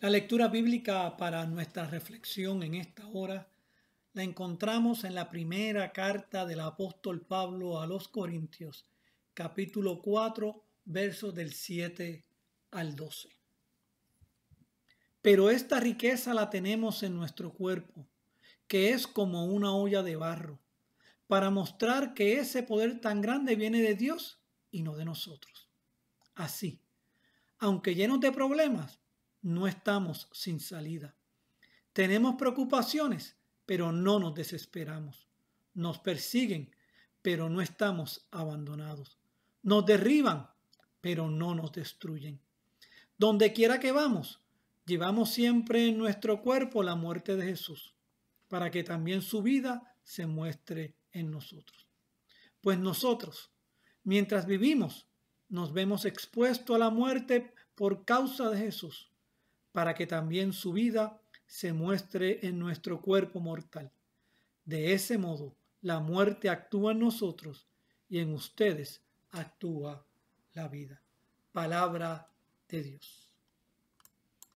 La lectura bíblica para nuestra reflexión en esta hora la encontramos en la primera carta del apóstol Pablo a los Corintios, capítulo 4, versos del 7 al 12. Pero esta riqueza la tenemos en nuestro cuerpo, que es como una olla de barro, para mostrar que ese poder tan grande viene de Dios y no de nosotros. Así, aunque llenos de problemas, no estamos sin salida. Tenemos preocupaciones, pero no nos desesperamos. Nos persiguen, pero no estamos abandonados. Nos derriban, pero no nos destruyen. Donde quiera que vamos, llevamos siempre en nuestro cuerpo la muerte de Jesús, para que también su vida se muestre en nosotros. Pues nosotros, mientras vivimos, nos vemos expuestos a la muerte por causa de Jesús para que también su vida se muestre en nuestro cuerpo mortal. De ese modo, la muerte actúa en nosotros y en ustedes actúa la vida. Palabra de Dios.